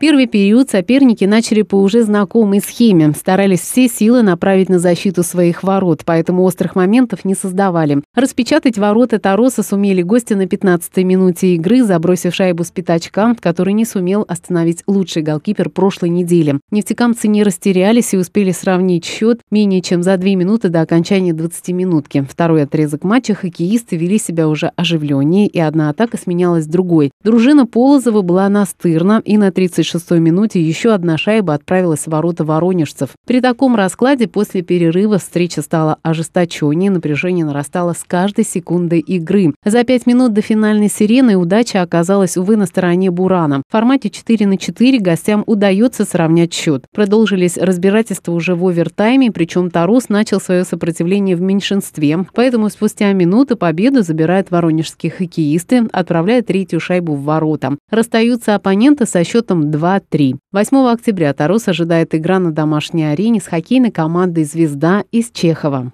Первый период соперники начали по уже знакомой схеме, старались все силы направить на защиту своих ворот, поэтому острых моментов не создавали. Распечатать ворота Тароса сумели гости на 15-й минуте игры, забросив шайбу с пятачка, который не сумел остановить лучший голкипер прошлой недели. Нефтекамцы не растерялись и успели сравнить счет менее чем за две минуты до окончания 20-минутки. Второй отрезок матча хоккеисты вели себя уже оживленнее, и одна атака сменялась другой. Дружина Полозова была настырна и на 36 76-й минуте еще одна шайба отправилась в ворота воронежцев. При таком раскладе после перерыва встреча стала ожесточеннее, напряжение нарастало с каждой секундой игры. За пять минут до финальной сирены удача оказалась, увы, на стороне Бурана. В формате 4 на 4 гостям удается сравнять счет. Продолжились разбирательства уже в овертайме, причем Тарус начал свое сопротивление в меньшинстве. Поэтому спустя минуты победу забирают воронежские хоккеисты, отправляя третью шайбу в ворота. Расстаются оппоненты со счетом 2 2-3. 8 октября Тарус ожидает игра на домашней арене с хоккейной командой «Звезда» из Чехова.